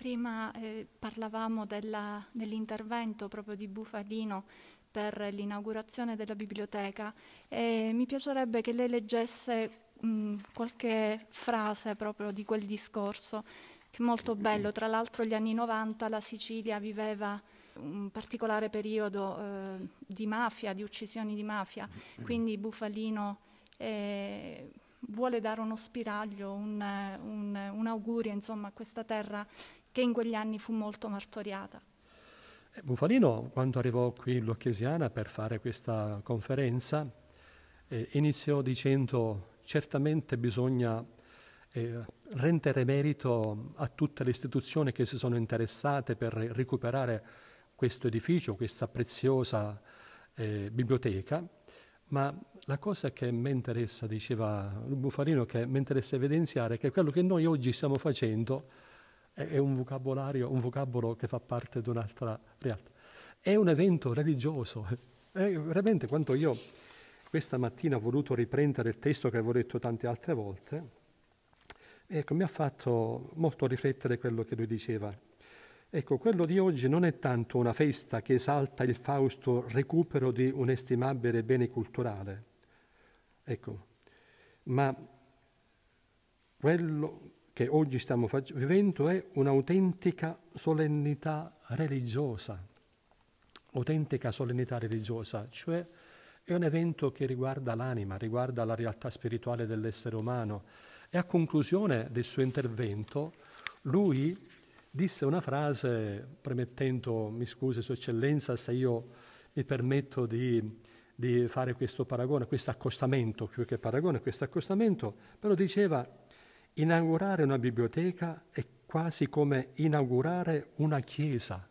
Prima eh, parlavamo della, dell'intervento proprio di Bufalino per l'inaugurazione della biblioteca e mi piacerebbe che lei leggesse mh, qualche frase proprio di quel discorso, che è molto bello. Tra l'altro gli anni 90 la Sicilia viveva un particolare periodo eh, di mafia, di uccisioni di mafia, quindi Bufalino eh, vuole dare uno spiraglio, un, un, un augurio insomma, a questa terra che in quegli anni fu molto martoriata. Eh, Bufalino, quando arrivò qui in Lucchesiana per fare questa conferenza, eh, iniziò dicendo certamente bisogna eh, rendere merito a tutte le istituzioni che si sono interessate per recuperare questo edificio, questa preziosa eh, biblioteca, ma la cosa che mi interessa, diceva Bufalino, che mi interessa evidenziare è che quello che noi oggi stiamo facendo è un vocabolario, un vocabolo che fa parte di un'altra realtà. È un evento religioso. È veramente quanto io questa mattina ho voluto riprendere il testo che avevo letto tante altre volte, ecco, mi ha fatto molto riflettere quello che lui diceva. Ecco, quello di oggi non è tanto una festa che esalta il fausto recupero di un estimabile bene culturale, ecco, ma quello, che oggi stiamo fac- vivendo è un'autentica solennità religiosa, autentica solennità religiosa, cioè è un evento che riguarda l'anima, riguarda la realtà spirituale dell'essere umano e a conclusione del suo intervento lui disse una frase premettendo, mi scusi Sua Eccellenza se io mi permetto di, di fare questo paragone, questo accostamento, più che paragone, questo accostamento, però diceva Inaugurare una biblioteca è quasi come inaugurare una chiesa.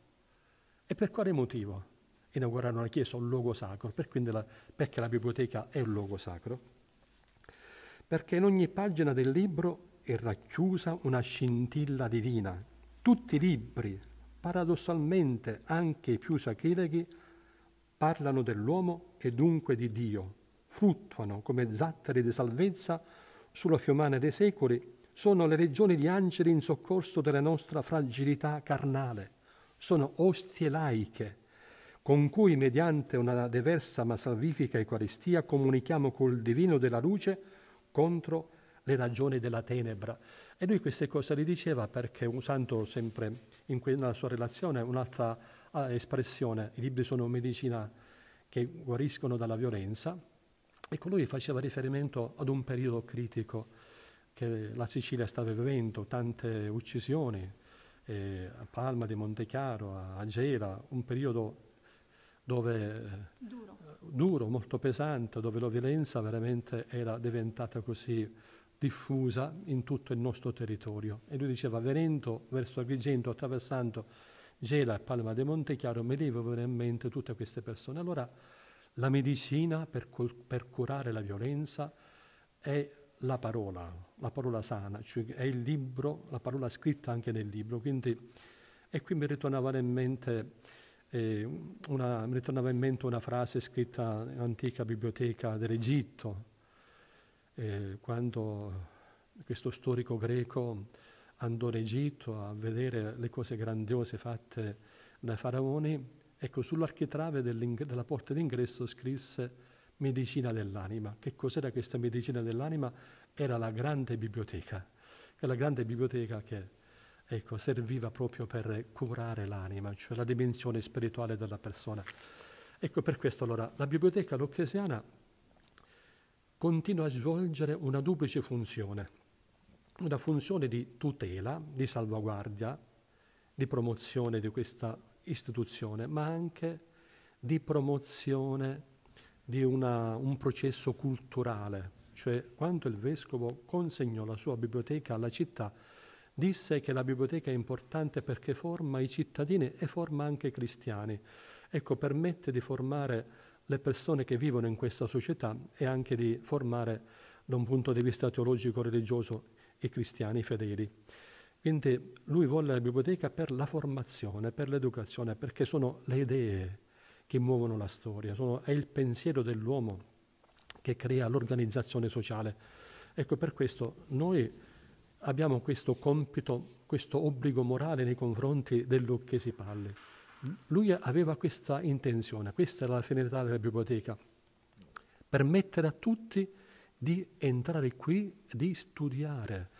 E per quale motivo inaugurare una chiesa è un luogo sacro? Perché la, perché la biblioteca è un luogo sacro? Perché in ogni pagina del libro è racchiusa una scintilla divina. Tutti i libri, paradossalmente anche i più sacrileghi, parlano dell'uomo e dunque di Dio, fluttuano come zatteri di salvezza sulla fiumana dei secoli, sono le regioni di angeli in soccorso della nostra fragilità carnale, sono ostie laiche, con cui mediante una diversa ma salvifica Eucaristia comunichiamo col divino della luce contro le ragioni della tenebra. E lui queste cose le diceva perché usando sempre in que- nella sua relazione, un'altra ah, espressione, i libri sono medicina che guariscono dalla violenza, Ecco, lui faceva riferimento ad un periodo critico che la Sicilia stava vivendo, tante uccisioni eh, a Palma di Montechiaro, a Gela, un periodo dove, eh, duro. duro. molto pesante, dove la violenza veramente era diventata così diffusa in tutto il nostro territorio. E lui diceva, venendo verso Agrigento, attraversando Gela e Palma di Montechiaro, mi in mente tutte queste persone. Allora, la medicina per, col- per curare la violenza è la parola, la parola sana, cioè è il libro, la parola scritta anche nel libro. Quindi, e qui mi ritornava in mente, eh, una, mi ritornava in mente una frase scritta nell'antica biblioteca dell'Egitto, eh, quando questo storico greco andò in Egitto a vedere le cose grandiose fatte dai faraoni Ecco, sull'architrave della porta d'ingresso scrisse medicina dell'anima. Che cos'era questa medicina dell'anima? Era la grande biblioteca, la grande biblioteca che ecco, serviva proprio per curare l'anima, cioè la dimensione spirituale della persona. Ecco per questo allora la biblioteca locchesiana continua a svolgere una duplice funzione, una funzione di tutela, di salvaguardia, di promozione di questa istituzione, ma anche di promozione di una, un processo culturale. Cioè, quando il vescovo consegnò la sua biblioteca alla città, disse che la biblioteca è importante perché forma i cittadini e forma anche i cristiani. Ecco, permette di formare le persone che vivono in questa società e anche di formare da un punto di vista teologico-religioso i cristiani fedeli. Quindi lui vuole la biblioteca per la formazione, per l'educazione, perché sono le idee che muovono la storia, sono, è il pensiero dell'uomo che crea l'organizzazione sociale. Ecco, per questo noi abbiamo questo compito, questo obbligo morale nei confronti dell'Ucchesi Lucchesi Palli. Lui aveva questa intenzione, questa era la finalità della biblioteca, permettere a tutti di entrare qui, di studiare,